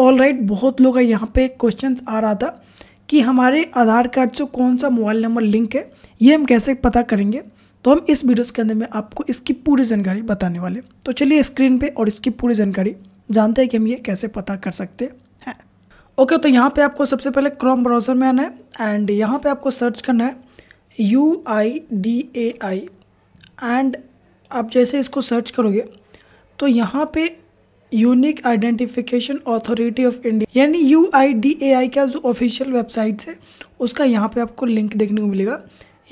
all right right, बहुत लोग का यहाँ पे क्वेश्चन आ रहा था कि हमारे आधार कार्ड से कौन सा मोबाइल नंबर लिंक है ये हम कैसे पता करेंगे तो हम इस वीडियोस के अंदर में आपको इसकी पूरी जानकारी बताने वाले तो चलिए स्क्रीन पे और इसकी पूरी जानकारी जानते हैं कि हम ये कैसे पता कर सकते हैं ओके तो यहाँ पर आपको सबसे पहले क्रोम ब्राउज़र में आना है एंड यहाँ पर आपको सर्च करना है U I D A I and आप जैसे इसको सर्च करोगे तो यहाँ पर unique identification authority of India यानी यू का जो ऑफिशियल वेबसाइट है उसका यहाँ पे आपको लिंक देखने को मिलेगा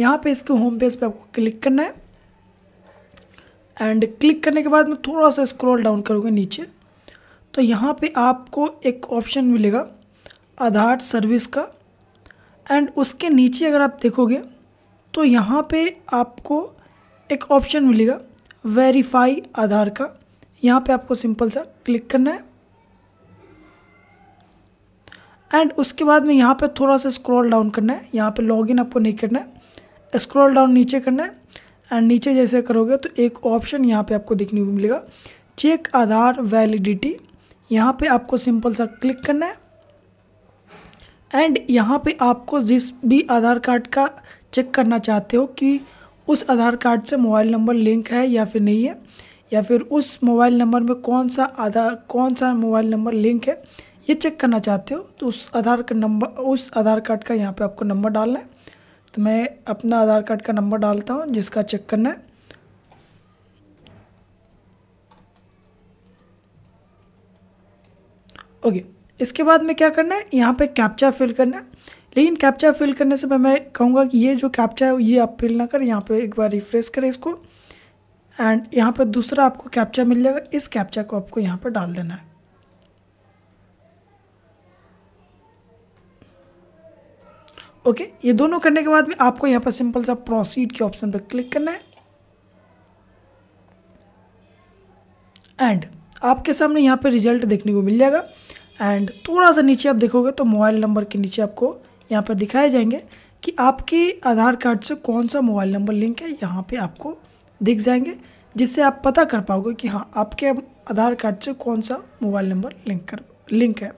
यहाँ पे इसके होम पेज पे आपको क्लिक करना है एंड क्लिक करने के बाद मैं थोड़ा सा स्क्रॉल डाउन करूँगा नीचे तो यहाँ पे आपको एक ऑप्शन मिलेगा आधार सर्विस का एंड उसके नीचे अगर आप देखोगे तो यहाँ पे आपको एक ऑप्शन मिलेगा वेरीफाई आधार का यहाँ पे आपको सिंपल सा क्लिक करना है एंड उसके बाद में यहाँ पे थोड़ा सा स्क्रॉल डाउन करना है यहाँ पे लॉगिन आपको नहीं करना है स्क्रॉल डाउन नीचे करना है एंड नीचे जैसे करोगे तो एक ऑप्शन यहाँ पे आपको देखने को मिलेगा चेक आधार वैलिडिटी यहाँ पे आपको सिंपल सा क्लिक करना है एंड यहाँ पे आपको जिस भी आधार कार्ड का चेक करना चाहते हो कि उस आधार कार्ड से मोबाइल नंबर लिंक है या फिर नहीं है या फिर उस मोबाइल नंबर में कौन सा आधार कौन सा मोबाइल नंबर लिंक है ये चेक करना चाहते हो तो उस आधार का नंबर उस आधार कार्ड का यहाँ पे आपको नंबर डालना है तो मैं अपना आधार कार्ड का नंबर डालता हूँ जिसका चेक करना है ओके इसके बाद में क्या करना है यहाँ पे कैप्चा फिल करना है लेकिन कैप्चा फिल करने से मैं कहूँगा कि ये जो कैप्चा है ये आप फिल ना करें यहाँ पे एक बार रिफ्रेश करें इसको एंड यहाँ पर दूसरा आपको कैप्चा मिल जाएगा इस कैप्चा को आपको यहाँ पर डाल देना है ओके okay, ये दोनों करने के बाद में आपको यहाँ पर सिंपल सा प्रोसीड के ऑप्शन पर क्लिक करना है एंड आपके सामने यहाँ पे रिजल्ट देखने को मिल जाएगा एंड थोड़ा सा नीचे आप देखोगे तो मोबाइल नंबर के नीचे आपको यहाँ पर दिखाए जाएंगे कि आपके आधार कार्ड से कौन सा मोबाइल नंबर लिंक है यहाँ पे आपको दिख जाएंगे जिससे आप पता कर पाओगे कि हाँ आपके आधार कार्ड से कौन सा मोबाइल नंबर लिंक कर लिंक है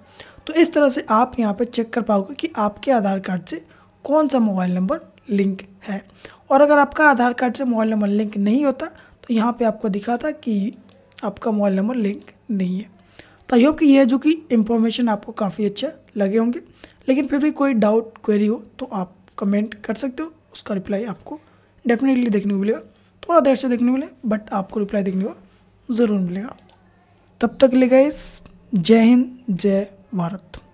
तो इस तरह से आप यहाँ पर चेक कर पाओगे कि आपके आधार कार्ड से कौन सा मोबाइल नंबर लिंक है और अगर आपका आधार कार्ड से मोबाइल नंबर लिंक नहीं होता तो यहाँ पे आपको दिखा था कि आपका मोबाइल नंबर लिंक नहीं है तो आई होप कि यह जो कि इंफॉर्मेशन आपको काफ़ी अच्छा लगे होंगे लेकिन फिर भी कोई डाउट क्वेरी हो तो आप कमेंट कर सकते हो उसका रिप्लाई आपको डेफिनेटली देखने को मिलेगा थोड़ा देर से देखने को मिले बट आपको रिप्लाई देखने को ज़रूर मिलेगा तब तक लेगा इस जय हिंद जय भारत